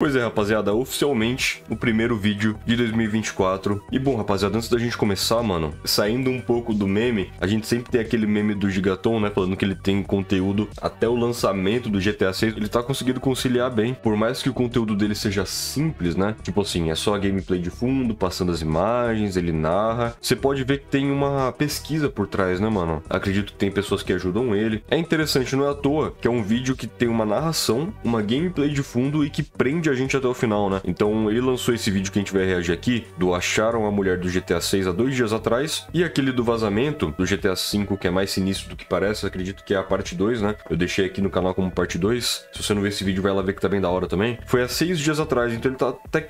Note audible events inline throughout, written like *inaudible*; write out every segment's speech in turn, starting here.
Pois é, rapaziada, oficialmente o primeiro vídeo de 2024. E bom, rapaziada, antes da gente começar, mano, saindo um pouco do meme, a gente sempre tem aquele meme do Gigaton, né, falando que ele tem conteúdo até o lançamento do GTA 6. Ele tá conseguindo conciliar bem, por mais que o conteúdo dele seja simples, né? Tipo assim, é só a gameplay de fundo, passando as imagens, ele narra. Você pode ver que tem uma pesquisa por trás, né, mano? Acredito que tem pessoas que ajudam ele. É interessante, não é à toa que é um vídeo que tem uma narração, uma gameplay de fundo e que prende a gente até o final, né? Então ele lançou esse vídeo que a gente vai reagir aqui, do Acharam a Mulher do GTA 6 há dois dias atrás, e aquele do vazamento do GTA 5, que é mais sinistro do que parece, acredito que é a parte 2, né? Eu deixei aqui no canal como parte 2. Se você não vê esse vídeo, vai lá ver que tá bem da hora também. Foi há seis dias atrás, então ele tá até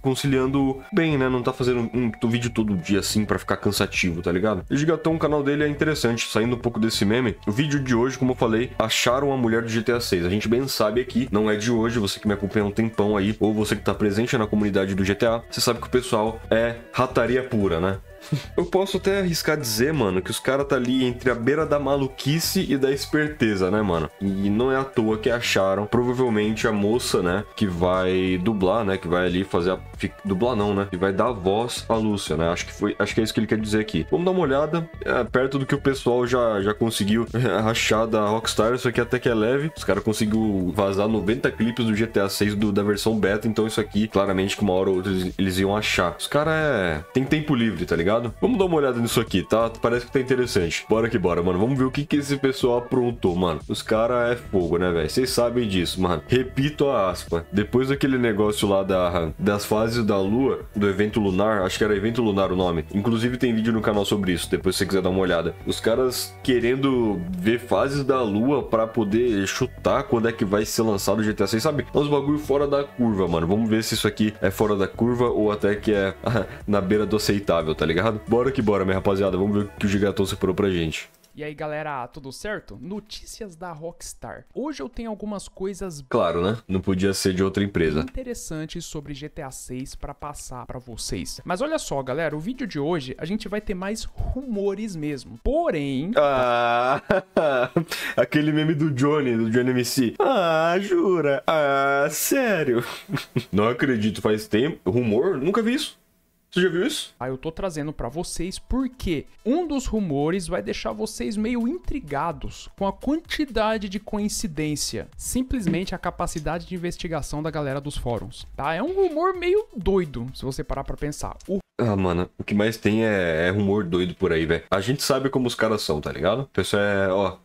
conciliando bem, né? Não tá fazendo um, um vídeo todo dia assim para ficar cansativo, tá ligado? E Gigatão, o canal dele é interessante, saindo um pouco desse meme. O vídeo de hoje, como eu falei, acharam a mulher do GTA 6. A gente bem sabe aqui, não é de hoje, você que me acompanha um tempo aí, ou você que tá presente na comunidade do GTA, você sabe que o pessoal é rataria pura, né? Eu posso até arriscar dizer, mano, que os caras tá ali entre a beira da maluquice e da esperteza, né, mano? E não é à toa que acharam, provavelmente, a moça, né, que vai dublar, né, que vai ali fazer a... Dublar não, né? Que vai dar voz à Lúcia, né? Acho que, foi... Acho que é isso que ele quer dizer aqui. Vamos dar uma olhada é, perto do que o pessoal já, já conseguiu rachar *laughs* da Rockstar, isso aqui até que é leve. Os caras conseguiu vazar 90 clipes do GTA 6 do, da versão beta, então isso aqui, claramente, que uma hora ou outra eles, eles iam achar. Os caras é... tem tempo livre, tá ligado? ligado? Vamos dar uma olhada nisso aqui, tá? Parece que tá interessante. Bora que bora, mano. Vamos ver o que, que esse pessoal aprontou, mano. Os caras é fogo, né, velho? Vocês sabem disso, mano. Repito a aspa. Depois daquele negócio lá da, das fases da lua, do evento lunar, acho que era evento lunar o nome. Inclusive tem vídeo no canal sobre isso, depois se você quiser dar uma olhada. Os caras querendo ver fases da lua para poder chutar quando é que vai ser lançado o GTA 6, sabe? É uns bagulho fora da curva, mano. Vamos ver se isso aqui é fora da curva ou até que é *laughs* na beira do aceitável, tá ligado? ligado? Bora que bora, minha rapaziada. Vamos ver o que o Gigatão separou pra gente. E aí, galera, tudo certo? Notícias da Rockstar. Hoje eu tenho algumas coisas Claro, né? Não podia ser de outra empresa. interessantes sobre GTA 6 para passar para vocês. Mas olha só, galera, o vídeo de hoje a gente vai ter mais rumores mesmo. Porém, Ah, *laughs* aquele meme do Johnny, do Johnny MC. Ah, jura? Ah, sério? *laughs* Não acredito, faz tempo. Rumor? Nunca vi isso. Você já viu isso? Ah, eu tô trazendo para vocês porque um dos rumores vai deixar vocês meio intrigados com a quantidade de coincidência, simplesmente a capacidade de investigação da galera dos fóruns, tá? É um rumor meio doido, se você parar para pensar. O ah, mano, o que mais tem é, é rumor doido por aí, velho. A gente sabe como os caras são, tá ligado? O pessoal é, ó,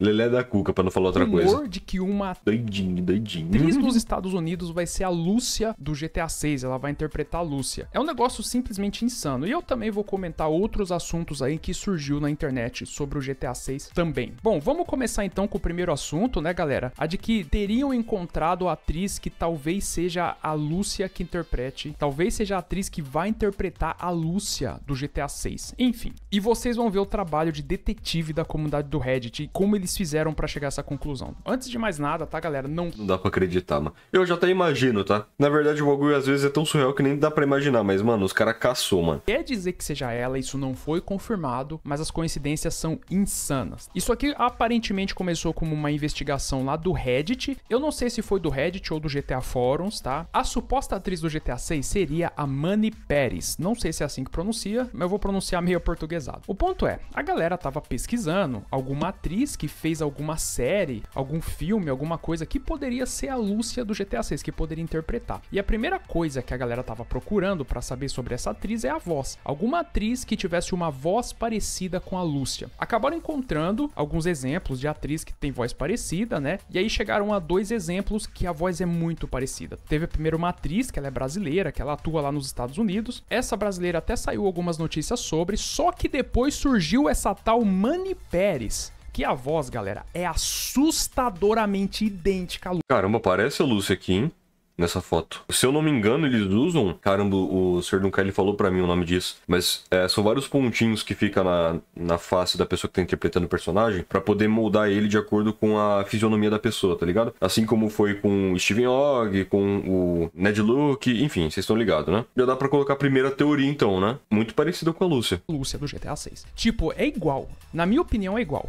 Lelé da Cuca, pra não falar outra coisa. de que uma Doidinho, doidinho. atriz dos *laughs* Estados Unidos vai ser a Lúcia do GTA 6. Ela vai interpretar a Lúcia. É um negócio simplesmente insano. E eu também vou comentar outros assuntos aí que surgiu na internet sobre o GTA 6 também. Bom, vamos começar então com o primeiro assunto, né, galera? A de que teriam encontrado a atriz que talvez seja a Lúcia que interprete, talvez seja a atriz que vai interpretar a Lúcia do GTA 6. Enfim, e vocês vão ver o trabalho de detetive da comunidade do Reddit e como eles eles fizeram para chegar a essa conclusão. Antes de mais nada, tá, galera? Não. Não dá pra acreditar, mano. Eu já até imagino, tá? Na verdade, o bagulho às vezes é tão surreal que nem dá para imaginar, mas, mano, os caras caçou, mano. Quer dizer que seja ela, isso não foi confirmado, mas as coincidências são insanas. Isso aqui aparentemente começou como uma investigação lá do Reddit. Eu não sei se foi do Reddit ou do GTA Forums, tá? A suposta atriz do GTA 6 seria a Manny Pérez. Não sei se é assim que pronuncia, mas eu vou pronunciar meio portuguesado. O ponto é, a galera tava pesquisando alguma atriz que fez alguma série, algum filme, alguma coisa que poderia ser a Lúcia do GTA 6, que poderia interpretar. E a primeira coisa que a galera tava procurando para saber sobre essa atriz é a voz. Alguma atriz que tivesse uma voz parecida com a Lúcia. Acabaram encontrando alguns exemplos de atriz que tem voz parecida, né? E aí chegaram a dois exemplos que a voz é muito parecida. Teve primeiro uma atriz, que ela é brasileira, que ela atua lá nos Estados Unidos. Essa brasileira até saiu algumas notícias sobre, só que depois surgiu essa tal Mani Pérez que a voz, galera, é assustadoramente idêntica à Lúcia. Caramba, parece a Lúcia aqui, hein? nessa foto. Se eu não me engano, eles usam. Caramba, o Sr. Duncan ele falou para mim o nome disso. Mas é, são vários pontinhos que fica na, na face da pessoa que tá interpretando o personagem para poder moldar ele de acordo com a fisionomia da pessoa, tá ligado? Assim como foi com o Steven Ogg, com o Ned Luke, enfim, vocês estão ligados, né? Já dá para colocar a primeira teoria, então, né? Muito parecida com a Lúcia. Lúcia do GTA 6. Tipo, é igual. Na minha opinião, é igual.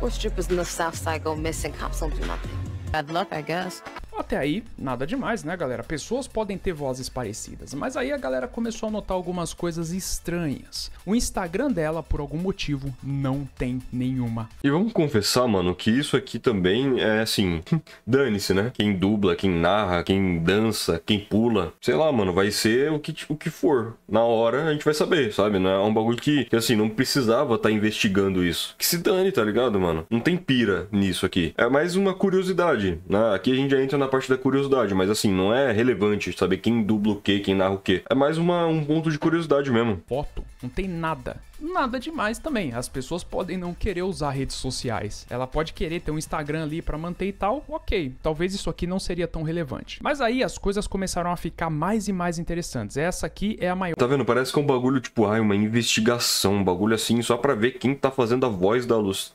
Four strippers in the South Side go missing. Cops don't do nothing. Bad luck, I guess. Até aí, nada demais, né, galera? Pessoas podem ter vozes parecidas, mas aí a galera começou a notar algumas coisas estranhas. O Instagram dela, por algum motivo, não tem nenhuma. E vamos confessar, mano, que isso aqui também é assim, *laughs* dane-se, né? Quem dubla, quem narra, quem dança, quem pula, sei lá, mano, vai ser o que, o que for. Na hora a gente vai saber, sabe? Não é um bagulho que, que assim, não precisava estar tá investigando isso. Que se dane, tá ligado, mano? Não tem pira nisso aqui. É mais uma curiosidade, né? Aqui a gente já entra na na parte da curiosidade, mas assim, não é relevante saber quem dubla o quê, quem narra o quê. É mais uma, um ponto de curiosidade mesmo. Foto, não tem nada. Nada demais também. As pessoas podem não querer usar redes sociais. Ela pode querer ter um Instagram ali para manter e tal. OK, talvez isso aqui não seria tão relevante. Mas aí as coisas começaram a ficar mais e mais interessantes. Essa aqui é a maior. Tá vendo? Parece que é um bagulho tipo, ai, uma investigação, um bagulho assim só para ver quem tá fazendo a voz da luz.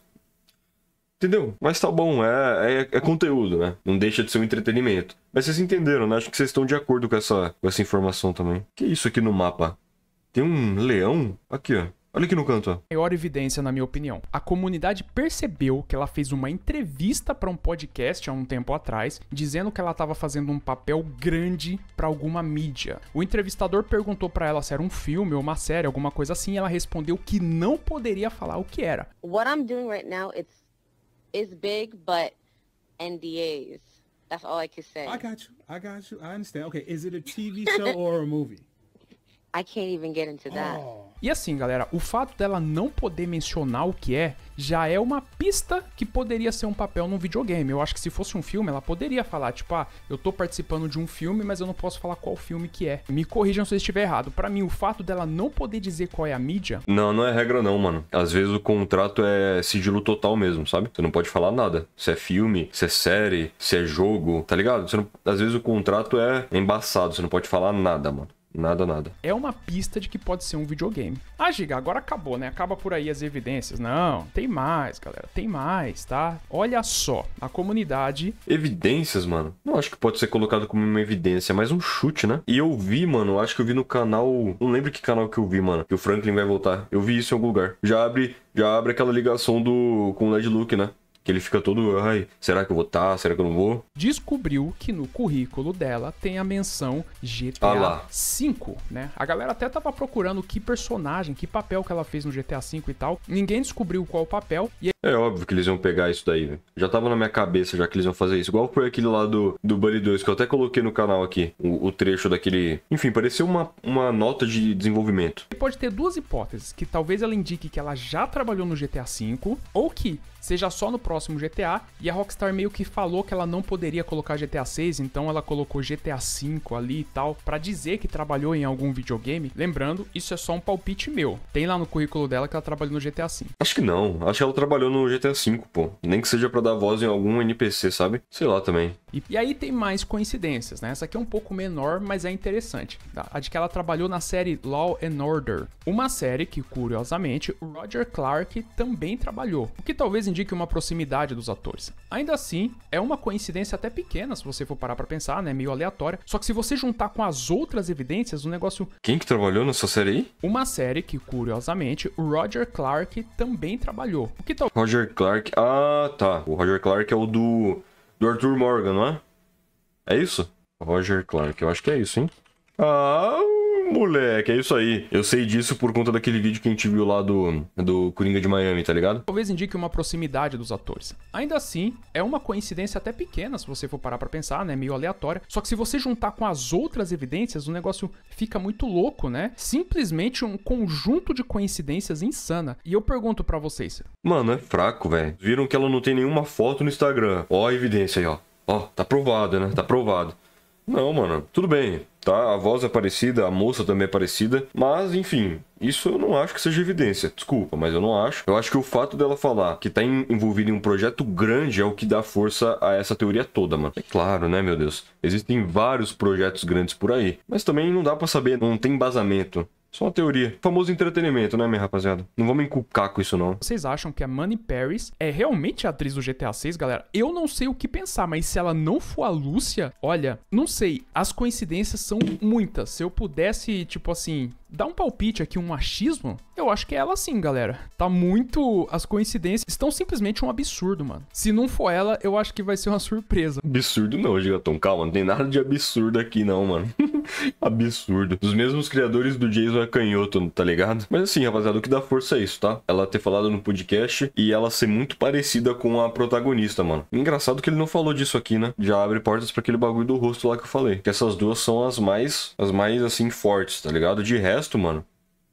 Entendeu? Mas tá bom, é, é, é, conteúdo, né? Não deixa de ser um entretenimento. Mas vocês entenderam, né? Acho que vocês estão de acordo com essa, com essa informação também. Que isso aqui no mapa? Tem um leão? Aqui, ó. Olha aqui no canto. Ó. Maior evidência, na minha opinião. A comunidade percebeu que ela fez uma entrevista para um podcast há um tempo atrás, dizendo que ela estava fazendo um papel grande para alguma mídia. O entrevistador perguntou para ela se era um filme ou uma série, alguma coisa assim, e ela respondeu que não poderia falar o que era. What I'm doing right now, it's it's big, but NDAs. That's all I could say. I got you. I got you. I understand. Okay, is it a TV show or a movie? *laughs* I can't even get into that. Oh. E assim, galera, o fato dela não poder mencionar o que é já é uma pista que poderia ser um papel num videogame. Eu acho que se fosse um filme, ela poderia falar, tipo, ah, eu tô participando de um filme, mas eu não posso falar qual filme que é. Me corrijam se eu estiver errado. Para mim, o fato dela não poder dizer qual é a mídia. Não, não é regra, não, mano. Às vezes o contrato é sigilo total mesmo, sabe? Você não pode falar nada. Se é filme, se é série, se é jogo, tá ligado? Não... Às vezes o contrato é embaçado, você não pode falar nada, mano. Nada, nada. É uma pista de que pode ser um videogame. Ah, Giga, agora acabou, né? Acaba por aí as evidências. Não, tem mais, galera. Tem mais, tá? Olha só, a comunidade. Evidências, mano? Não acho que pode ser colocado como uma evidência, mas um chute, né? E eu vi, mano, acho que eu vi no canal. Não lembro que canal que eu vi, mano. Que o Franklin vai voltar. Eu vi isso em algum lugar. Já abre, já abre aquela ligação do. com o Led Luke, né? que ele fica todo, ai, será que eu vou estar? Tá? Será que eu não vou? Descobriu que no currículo dela tem a menção GTA ah 5, né? A galera até tava procurando que personagem, que papel que ela fez no GTA 5 e tal. Ninguém descobriu qual papel e é óbvio que eles iam pegar isso daí, velho. Né? Já tava na minha cabeça já que eles iam fazer isso. Igual foi aquele lá do, do Buddy 2, que eu até coloquei no canal aqui. O, o trecho daquele. Enfim, pareceu uma, uma nota de desenvolvimento. Pode ter duas hipóteses: que talvez ela indique que ela já trabalhou no GTA V, ou que seja só no próximo GTA. E a Rockstar meio que falou que ela não poderia colocar GTA 6, então ela colocou GTA V ali e tal, para dizer que trabalhou em algum videogame. Lembrando, isso é só um palpite meu. Tem lá no currículo dela que ela trabalhou no GTA V. Acho que não. Acho que ela trabalhou no GTA V, pô. Nem que seja para dar voz em algum NPC, sabe? Sei lá também. E, e, aí tem mais coincidências, né? Essa aqui é um pouco menor, mas é interessante. Tá? A de que ela trabalhou na série Law and Order, uma série que, curiosamente, Roger Clark também trabalhou, o que talvez indique uma proximidade dos atores. Ainda assim, é uma coincidência até pequena, se você for parar para pensar, né? Meio aleatória. Só que se você juntar com as outras evidências, o negócio. Quem que trabalhou nessa série aí? Uma série que, curiosamente, Roger Clark também trabalhou, o que talvez Roger Clark. Ah, tá. O Roger Clark é o do, do Arthur Morgan, não é? É isso? Roger Clark, eu acho que é isso, hein? Ah, Moleque, é isso aí. Eu sei disso por conta daquele vídeo que a gente viu lá do, do Coringa de Miami, tá ligado? Talvez indique uma proximidade dos atores. Ainda assim, é uma coincidência até pequena, se você for parar pra pensar, né? Meio aleatória. Só que se você juntar com as outras evidências, o negócio fica muito louco, né? Simplesmente um conjunto de coincidências insana. E eu pergunto para vocês. Mano, é fraco, velho. Viram que ela não tem nenhuma foto no Instagram. Ó a evidência aí, ó. Ó, tá provado, né? Tá provado. Não, mano. Tudo bem tá? A voz é parecida, a moça também é parecida, mas enfim, isso eu não acho que seja evidência. Desculpa, mas eu não acho. Eu acho que o fato dela falar que tá envolvida em um projeto grande é o que dá força a essa teoria toda, mano. É claro, né, meu Deus? Existem vários projetos grandes por aí, mas também não dá para saber, não tem embasamento. Só uma teoria. Famoso entretenimento, né, minha rapaziada? Não vamos encucar com isso, não. Vocês acham que a Manny Paris é realmente a atriz do GTA 6, galera? Eu não sei o que pensar, mas se ela não for a Lúcia, olha, não sei. As coincidências são muitas. Se eu pudesse, tipo assim, dar um palpite aqui, um machismo, eu acho que é ela sim, galera. Tá muito. As coincidências estão simplesmente um absurdo, mano. Se não for ela, eu acho que vai ser uma surpresa. Absurdo não, Gigaton. Calma, não tem nada de absurdo aqui, não, mano. *laughs* absurdo. Dos mesmos criadores do Jason é canhoto, tá ligado? Mas assim, rapaziada, o que dá força é isso, tá? Ela ter falado no podcast e ela ser muito parecida com a protagonista, mano. Engraçado que ele não falou disso aqui, né? Já abre portas para aquele bagulho do rosto lá que eu falei. Que essas duas são as mais. As mais, assim, fortes, tá ligado? De resto resto, mano,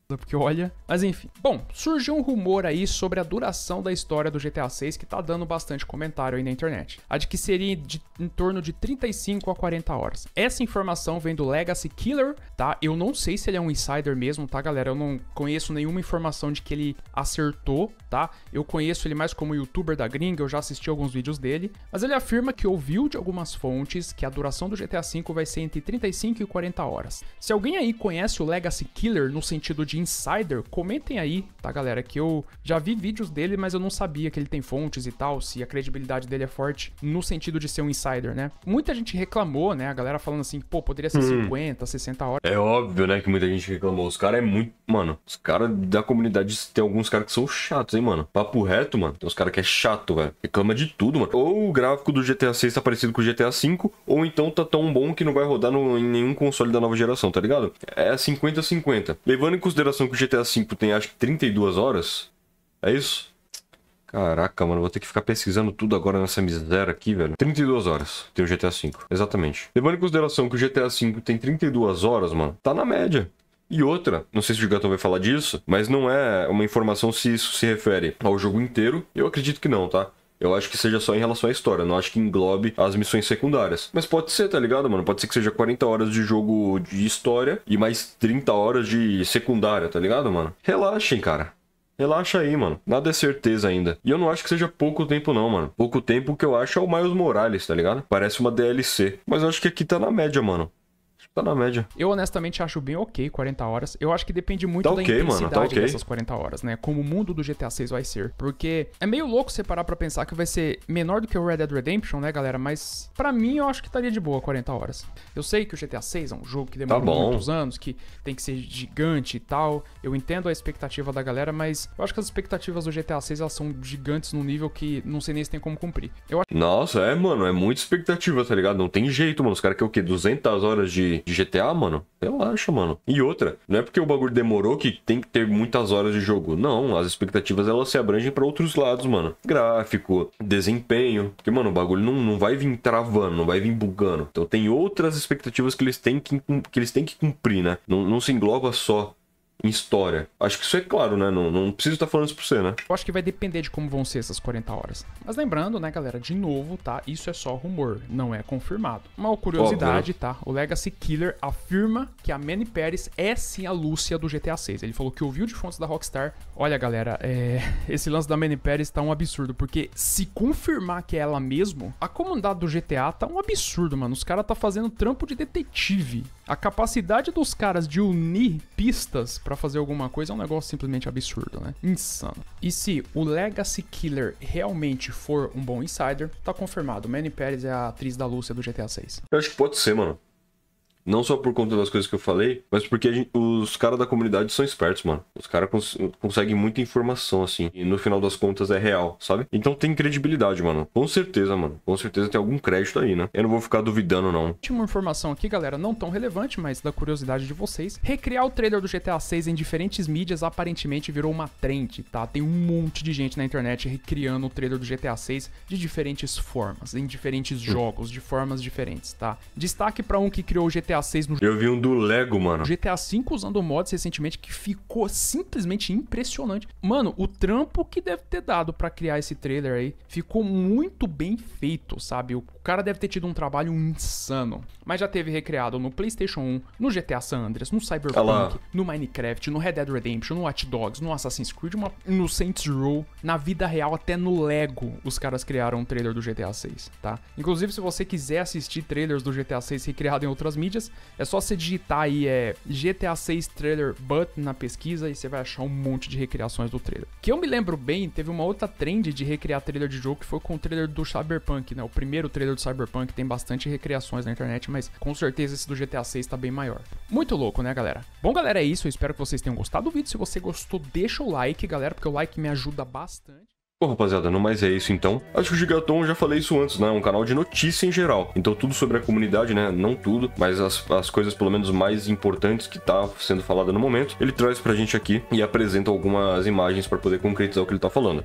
né, porque olha. Mas enfim. Bom, surgiu um rumor aí sobre a duração da história do GTA 6 que tá dando bastante comentário aí na internet. A de que seria de, em torno de 35 a 40 horas. Essa informação vem do Legacy Killer, tá? Eu não sei se ele é um insider mesmo, tá, galera? Eu não conheço nenhuma informação de que ele acertou, tá? Eu conheço ele mais como youtuber da gringa, eu já assisti alguns vídeos dele, mas ele afirma que ouviu de algumas fontes que a duração do GTA 5 vai ser entre 35 e 40 horas. Se alguém aí conhece o Legacy Killer no sentido de Insider, comentem aí, tá, galera? Que eu já vi vídeos dele, mas eu não sabia que ele tem fontes e tal, se a credibilidade dele é forte no sentido de ser um insider, né? Muita gente reclamou, né? A galera falando assim, pô, poderia ser hum. 50, 60 horas. É óbvio, né, que muita gente reclamou. Os caras é muito. Mano, os caras da comunidade tem alguns caras que são chatos, hein, mano? Papo reto, mano. Tem uns caras que é chato, velho. Reclama de tudo, mano. Ou o gráfico do GTA 6 tá parecido com o GTA 5, ou então tá tão bom que não vai rodar no, em nenhum console da nova geração, tá ligado? É 50-50. Levando em consideração geração que o GTA V tem acho que 32 horas. É isso? Caraca, mano, vou ter que ficar pesquisando tudo agora nessa miséria aqui, velho. 32 horas tem o GTA V, exatamente. Levando em consideração que o GTA V tem 32 horas, mano, tá na média. E outra, não sei se o Gigantão vai falar disso, mas não é uma informação se isso se refere ao jogo inteiro. Eu acredito que não, tá? Eu acho que seja só em relação à história, não acho que englobe as missões secundárias. Mas pode ser, tá ligado, mano? Pode ser que seja 40 horas de jogo de história e mais 30 horas de secundária, tá ligado, mano? Relaxem, cara. Relaxa aí, mano. Nada é certeza ainda. E eu não acho que seja pouco tempo, não, mano. Pouco tempo que eu acho é o Miles Morales, tá ligado? Parece uma DLC. Mas eu acho que aqui tá na média, mano. Tá na média. Eu honestamente acho bem ok 40 horas. Eu acho que depende muito tá da okay, intensidade mano, tá okay. dessas 40 horas, né? Como o mundo do GTA 6 vai ser. Porque é meio louco você parar pra pensar que vai ser menor do que o Red Dead Redemption, né, galera? Mas para mim eu acho que estaria tá de boa 40 horas. Eu sei que o GTA 6 é um jogo que demora tá muitos anos, que tem que ser gigante e tal. Eu entendo a expectativa da galera, mas eu acho que as expectativas do GTA 6 elas são gigantes num nível que não sei nem se tem como cumprir. Eu acho... Nossa, é, mano, é muita expectativa, tá ligado? Não tem jeito, mano. Os caras querem o quê? 200 horas de de GTA, mano, relaxa, mano. E outra, não é porque o bagulho demorou que tem que ter muitas horas de jogo. Não, as expectativas elas se abrangem para outros lados, mano. Gráfico, desempenho. Porque, mano, o bagulho não, não vai vir travando, não vai vir bugando. Então tem outras expectativas que eles têm que, que, eles têm que cumprir, né? Não, não se engloba só em história. Acho que isso é claro, né? Não, não preciso estar tá falando isso pra você, né? Eu acho que vai depender de como vão ser essas 40 horas. Mas lembrando, né, galera, de novo, tá? Isso é só rumor, não é confirmado. Uma curiosidade, tá? O Legacy Killer afirma que a Manny Pérez é sim a Lúcia do GTA 6. Ele falou que ouviu de fontes da Rockstar. Olha, galera, é... *laughs* esse lance da Manny Pérez tá um absurdo, porque se confirmar que é ela mesmo, a comunidade do GTA tá um absurdo, mano. Os caras tá fazendo trampo de detetive. A capacidade dos caras de unir pistas para fazer alguma coisa é um negócio simplesmente absurdo, né? Insano. E se o Legacy Killer realmente for um bom insider, tá confirmado. Manny Pérez é a atriz da Lúcia do GTA 6. Eu acho que pode ser, mano. Não só por conta das coisas que eu falei, mas porque gente, os caras da comunidade são espertos, mano. Os caras cons conseguem muita informação, assim. E no final das contas é real, sabe? Então tem credibilidade, mano. Com certeza, mano. Com certeza tem algum crédito aí, né? Eu não vou ficar duvidando, não. Última informação aqui, galera. Não tão relevante, mas da curiosidade de vocês. Recriar o trailer do GTA 6 em diferentes mídias aparentemente virou uma trend, tá? Tem um monte de gente na internet recriando o trailer do GTA 6 de diferentes formas, em diferentes hum. jogos, de formas diferentes, tá? Destaque para um que criou o GTA GTA 6 no Eu vi um do Lego, mano. GTA 5 usando mods recentemente que ficou simplesmente impressionante. Mano, o trampo que deve ter dado para criar esse trailer aí ficou muito bem feito, sabe? O cara deve ter tido um trabalho insano. Mas já teve recriado no PlayStation 1, no GTA San Andreas, no Cyberpunk, Olá. no Minecraft, no Red Dead Redemption, no Watch Dogs, no Assassin's Creed, uma... no Saints Row, na vida real, até no Lego, os caras criaram um trailer do GTA 6, tá? Inclusive, se você quiser assistir trailers do GTA 6 recriado em outras mídias, é só você digitar aí é, GTA 6 Trailer But na pesquisa e você vai achar um monte de recriações do trailer. Que eu me lembro bem, teve uma outra trend de recriar trailer de jogo que foi com o trailer do Cyberpunk, né? O primeiro trailer do Cyberpunk tem bastante recriações na internet, mas com certeza esse do GTA 6 tá bem maior. Muito louco, né, galera? Bom, galera, é isso. Eu espero que vocês tenham gostado do vídeo. Se você gostou, deixa o like, galera, porque o like me ajuda bastante. Bom, rapaziada, não mais é isso então. Acho que o Gigaton já falei isso antes, né? É um canal de notícia em geral. Então, tudo sobre a comunidade, né? Não tudo, mas as, as coisas, pelo menos, mais importantes que tá sendo falada no momento, ele traz pra gente aqui e apresenta algumas imagens para poder concretizar o que ele tá falando.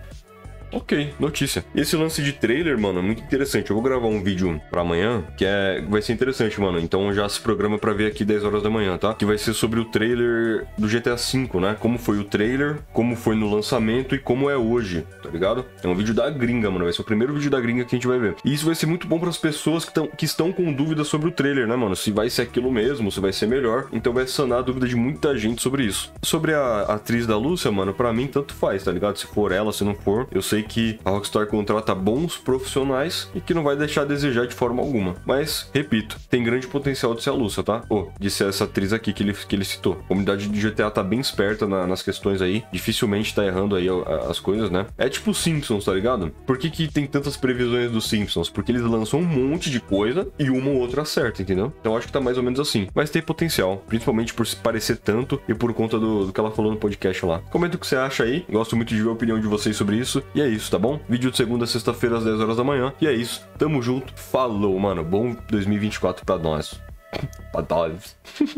Ok, notícia. Esse lance de trailer, mano, é muito interessante. Eu vou gravar um vídeo pra amanhã, que é... vai ser interessante, mano. Então já se programa pra ver aqui 10 horas da manhã, tá? Que vai ser sobre o trailer do GTA V, né? Como foi o trailer, como foi no lançamento e como é hoje, tá ligado? É um vídeo da gringa, mano. Vai ser o primeiro vídeo da gringa que a gente vai ver. E isso vai ser muito bom pras pessoas que, tão, que estão com dúvidas sobre o trailer, né, mano? Se vai ser aquilo mesmo, se vai ser melhor. Então vai sanar a dúvida de muita gente sobre isso. Sobre a atriz da Lúcia, mano, pra mim tanto faz, tá ligado? Se for ela, se não for, eu sei aí que a Rockstar contrata bons profissionais e que não vai deixar a desejar de forma alguma. Mas, repito, tem grande potencial de ser a Lúcia, tá? Ô, oh, disse essa atriz aqui que ele, que ele citou. A comunidade de GTA tá bem esperta na, nas questões aí, dificilmente tá errando aí as coisas, né? É tipo Simpsons, tá ligado? Por que, que tem tantas previsões dos Simpsons? Porque eles lançam um monte de coisa e uma ou outra acerta, entendeu? Então acho que tá mais ou menos assim. Mas tem potencial, principalmente por se parecer tanto e por conta do, do que ela falou no podcast lá. Comenta o que você acha aí, gosto muito de ver a opinião de vocês sobre isso. E é isso, tá bom? Vídeo de segunda a sexta-feira às 10 horas da manhã. E é isso. Tamo junto. Falou, mano. Bom 2024 pra nós. *laughs* pra nós. *laughs*